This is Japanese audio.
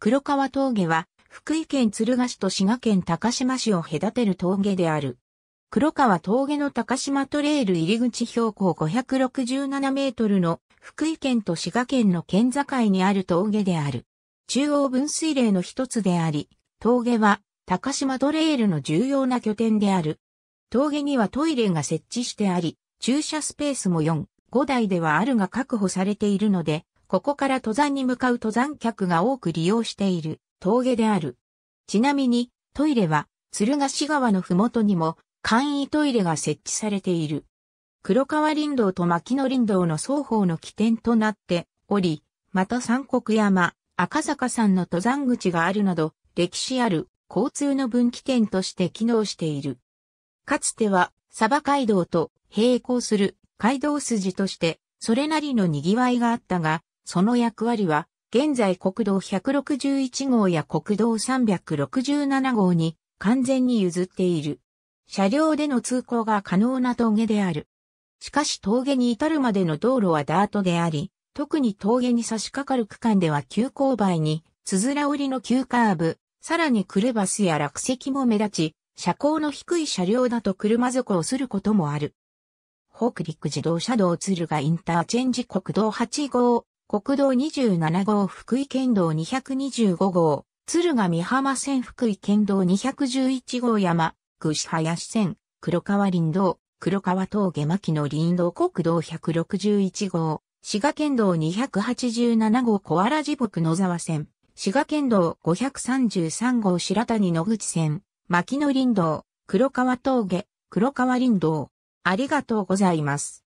黒川峠は、福井県鶴ヶ市と滋賀県高島市を隔てる峠である。黒川峠の高島トレイル入り口標高567メートルの福井県と滋賀県の県境にある峠である。中央分水嶺の一つであり、峠は高島トレイルの重要な拠点である。峠にはトイレが設置してあり、駐車スペースも4、5台ではあるが確保されているので、ここから登山に向かう登山客が多く利用している峠である。ちなみにトイレは鶴ヶ市川のふもとにも簡易トイレが設置されている。黒川林道と牧野林道の双方の起点となっており、また三国山、赤坂山の登山口があるなど、歴史ある交通の分岐点として機能している。かつては、サバ街道と並行する街道筋として、それなりの賑わいがあったが、その役割は、現在国道161号や国道367号に完全に譲っている。車両での通行が可能な峠である。しかし峠に至るまでの道路はダートであり、特に峠に差し掛かる区間では急勾配に、つづら折りの急カーブ、さらにクルバスや落石も目立ち、車高の低い車両だと車底をすることもある。北陸自動車道鶴ヶインターチェンジ国道8号国道27号福井県道225号、鶴ヶ美浜線福井県道211号山、串林線、黒川林道、黒川峠牧野林道国道161号、滋賀県道287号小原地木野沢線、滋賀県道533号白谷野口線、牧野林道、黒川峠、黒川林道。ありがとうございます。